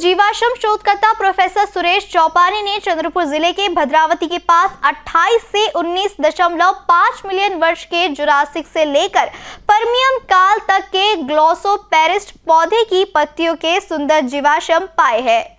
जीवाश्रम शोधकर्ता प्रोफेसर सुरेश चौपानी ने चंद्रपुर जिले के भद्रावती के पास 28 से 19.5 मिलियन वर्ष के जुरासिक से लेकर परमियम काल तक के ग्लोसोपेरिस्ट पौधे की पत्तियों के सुंदर जीवाश्रम पाए हैं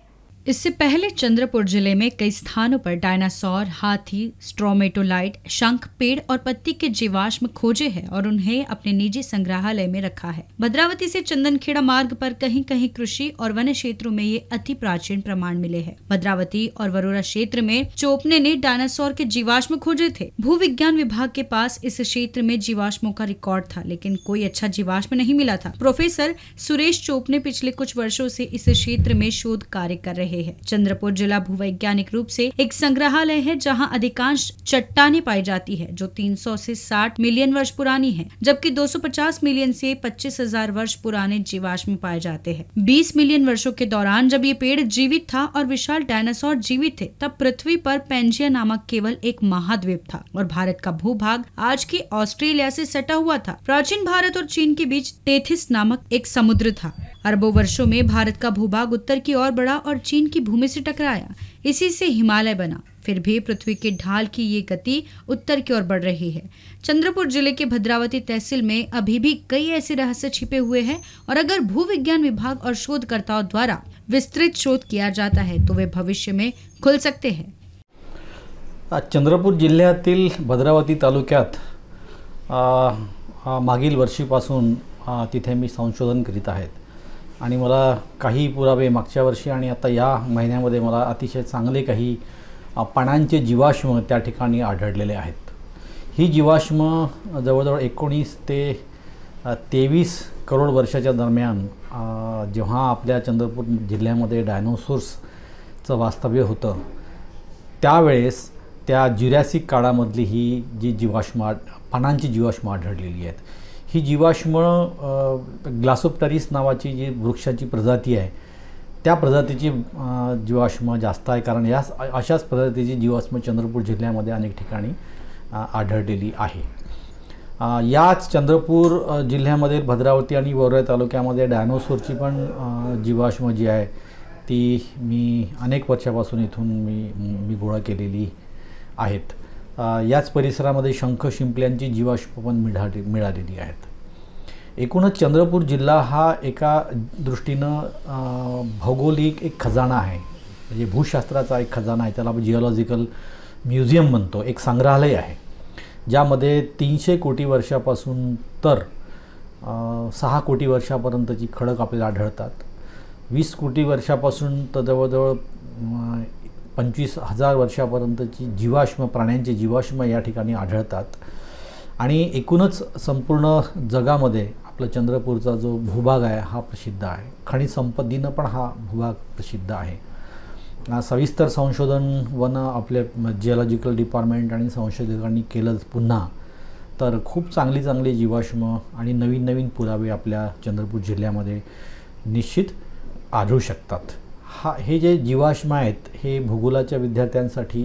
इससे पहले चंद्रपुर जिले में कई स्थानों पर डायनासोर हाथी स्ट्रोमेटोलाइट शंख पेड़ और पत्ती के जीवाश्म खोजे हैं और उन्हें अपने निजी संग्रहालय में रखा है भद्रावती से चंदनखेड़ा मार्ग पर कहीं कहीं कृषि और वन क्षेत्रों में ये अति प्राचीन प्रमाण मिले हैं भद्रावती और वरोरा क्षेत्र में चोपने ने डायनासोर के जीवाश्म खोजे थे भू विज्ञान विभाग के पास इस क्षेत्र में जीवाश्मों का रिकॉर्ड था लेकिन कोई अच्छा जीवाश्म नहीं मिला था प्रोफेसर सुरेश चोपने पिछले कुछ वर्षो ऐसी इस क्षेत्र में शोध कार्य कर रहे रहे हैं चंद्रपुर जिला भूवैज्ञानिक रूप से एक संग्रहालय है जहां अधिकांश चट्टाने पाई जाती है जो 300 से 60 मिलियन वर्ष पुरानी है जबकि 250 मिलियन से 25,000 वर्ष पुराने जीवाश्म पाए जाते हैं 20 मिलियन वर्षों के दौरान जब ये पेड़ जीवित था और विशाल डायनासोर जीवित थे तब पृथ्वी पर पेंजिया नामक केवल एक महाद्वीप था और भारत का भूभाग आज के ऑस्ट्रेलिया से सटा हुआ था प्राचीन भारत और चीन के बीच तेथिस नामक एक समुद्र था अरबों वर्षों में भारत का भूभाग उत्तर की ओर बढ़ा और चीन की भूमि से टकराया इसी से हिमालय बना फिर भी पृथ्वी के ढाल की ये गति उत्तर की ओर बढ़ रही है चंद्रपुर जिले के भद्रावती तहसील में अभी भी कई ऐसे रहस्य छिपे हुए हैं और अगर भू विज्ञान विभाग और शोधकर्ताओं द्वारा विस्तृत शोध किया जाता है तो वे भविष्य में खुल सकते हैं चंद्रपूर जिल्ह्यातील भद्रावती तालुक्यात मागील वर्षीपासून तिथे मी संशोधन करीत आहेत आणि मला काही पुरावे मागच्या वर्षी आणि आता या महिन्यामध्ये मला अतिशय चांगले काही पानांचे जीवाश्म त्या ठिकाणी आढळलेले आहेत ही जीवाश्म जवळजवळ एकोणीस ते तेवीस करोड वर्षाच्या दरम्यान जेव्हा आपल्या चंद्रपूर जिल्ह्यामध्ये डायनोसोर्सचं वास्तव्य होतं त्यावेळेस त्या ज्युरॅसिक काळामधली ही जी जीवाश्म पानांची जीवाश्म आढळलेली आहेत ही जीवाश्म ग्लासोप्टॅरिस नावाची जी वृक्षाची प्रजाती आहे त्या प्रजातीची जीवाश्म जास्त आहे कारण या अशाच प्रजातीची जीवाश्म चंद्रपूर जिल्ह्यामध्ये अनेक ठिकाणी आढळलेली आहे याच चंद्रपूर जिल्ह्यामध्ये भद्रावती आणि वरळी तालुक्यामध्ये डायनोसोरची पण जीवाश्म जी आहे ती मी अनेक वर्षापासून इथून मी मी गोळा केलेली आहेत याच परिसरामध्ये शंख शिंपल्यांची पण मिळाली मिळालेली आहेत एकूणच चंद्रपूर जिल्हा हा एका दृष्टीनं भौगोलिक एक खजाना आहे म्हणजे भूशास्त्राचा एक खजाना आहे त्याला आपण जिओलॉजिकल म्युझियम म्हणतो एक संग्रहालय आहे ज्यामध्ये तीनशे कोटी वर्षापासून तर सहा कोटी वर्षापर्यंतची खडक आपल्याला आढळतात वीस कोटी वर्षापासून तर जवळजवळ पंचवीस हजार वर्षापर्यंतची जीवाश्म प्राण्यांचे जीवाश्म या ठिकाणी आढळतात आणि एकूणच संपूर्ण जगामध्ये आपला चंद्रपूरचा जो भूभाग आहे हा प्रसिद्ध आहे खनिज संपत्तीनं पण हा भूभाग प्रसिद्ध आहे सविस्तर संशोधन वन आपले जिओलॉजिकल डिपार्टमेंट आणि संशोधकांनी केलं पुन्हा तर खूप चांगली चांगली जीवाश्म आणि नवीन नवीन पुरावे आपल्या चंद्रपूर जिल्ह्यामध्ये निश्चित आढळू शकतात हा हे जे जीवाश्म आहेत हे भूगोलाच्या विद्यार्थ्यांसाठी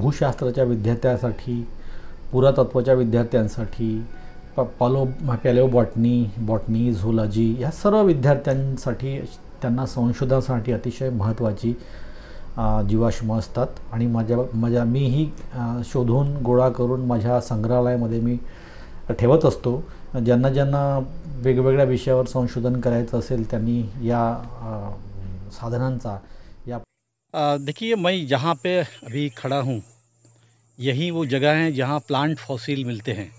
भूशास्त्राच्या विद्यार्थ्यासाठी पुरातत्वाच्या विद्यार्थ्यांसाठी प पालो पॅलो बॉटनी बॉटनी झोलॉजी ह्या सर्व विद्यार्थ्यांसाठी त्यांना संशोधनासाठी अतिशय महत्त्वाची जीवाश्म असतात आणि माझ्या माझ्या मीही शोधून गोळा करून माझ्या संग्रहालयामध्ये मी ठेवत असतो ज्यांना ज्यांना वेगवेगळ्या विषयावर संशोधन करायचं या साधनांचा या देखिए मैं जहाँ पे अभी खड़ा हूँ यही वो जगह है जहाँ प्लांट फॉसिल मिलते हैं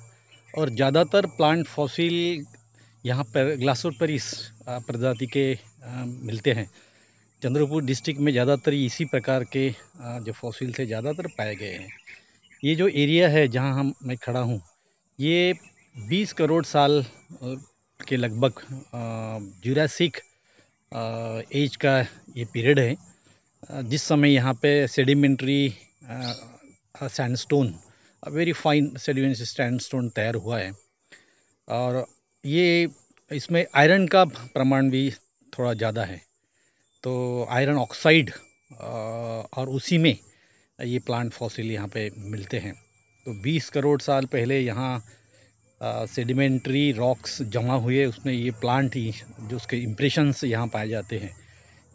और ज़्यादातर प्लांट फॉसिल यहाँ पर इस प्रजाति के मिलते हैं चंद्रपुर डिस्ट्रिक्ट में ज़्यादातर इसी प्रकार के जो फॉसिल थे ज़्यादातर पाए गए हैं ये जो एरिया है जहाँ हम मैं खड़ा हूँ ये 20 करोड़ साल के लगभग जुरासिक एज का ये पीरियड है जिस समय यहाँ पे sedimentary sandstone very fine sedimentary sandstone तैयार हुआ है और ये इसमें आयरन का प्रमाण भी थोड़ा ज़्यादा है तो आयरन ऑक्साइड और उसी में ये प्लांट फॉसिल यहाँ पे मिलते हैं तो 20 करोड़ साल पहले यहाँ सेडिमेंट्री रॉक्स जमा हुए उसमें ये प्लांट ही जो उसके इम्प्रेशंस यहाँ पाए जाते हैं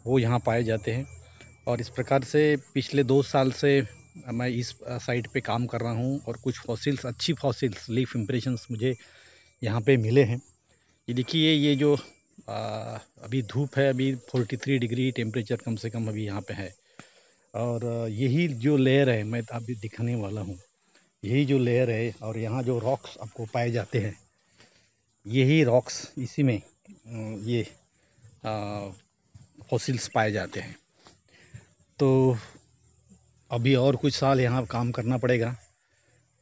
वो यहाँ पाए जाते हैं और इस प्रकार से पिछले दो साल से मैं इस साइट पे काम कर रहा हूँ और कुछ फॉसिल्स अच्छी फॉसिल्स लीफ इम्प्रेशंस मुझे यहाँ पे मिले हैं ये देखिए ये जो आ, अभी धूप है अभी थ्री डिग्री टेम्परेचर कम से कम अभी यहाँ पर है और यही जो लेयर है मैं अभी दिखाने वाला हूँ यही जो लेयर है और यहाँ जो रॉक्स आपको पाए जाते हैं यही रॉक्स इसी में ये फॉसिल्स पाए जाते हैं तो अभी और कुछ साल यहाँ काम करना पड़ेगा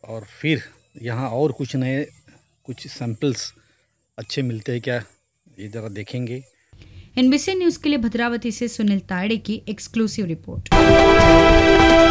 और फिर यहाँ और कुछ नए कुछ सैंपल्स अच्छे मिलते हैं क्या ये ज़रा देखेंगे एनबीसी न्यूज़ के लिए भद्रावती से सुनील ताड़े की एक्सक्लूसिव रिपोर्ट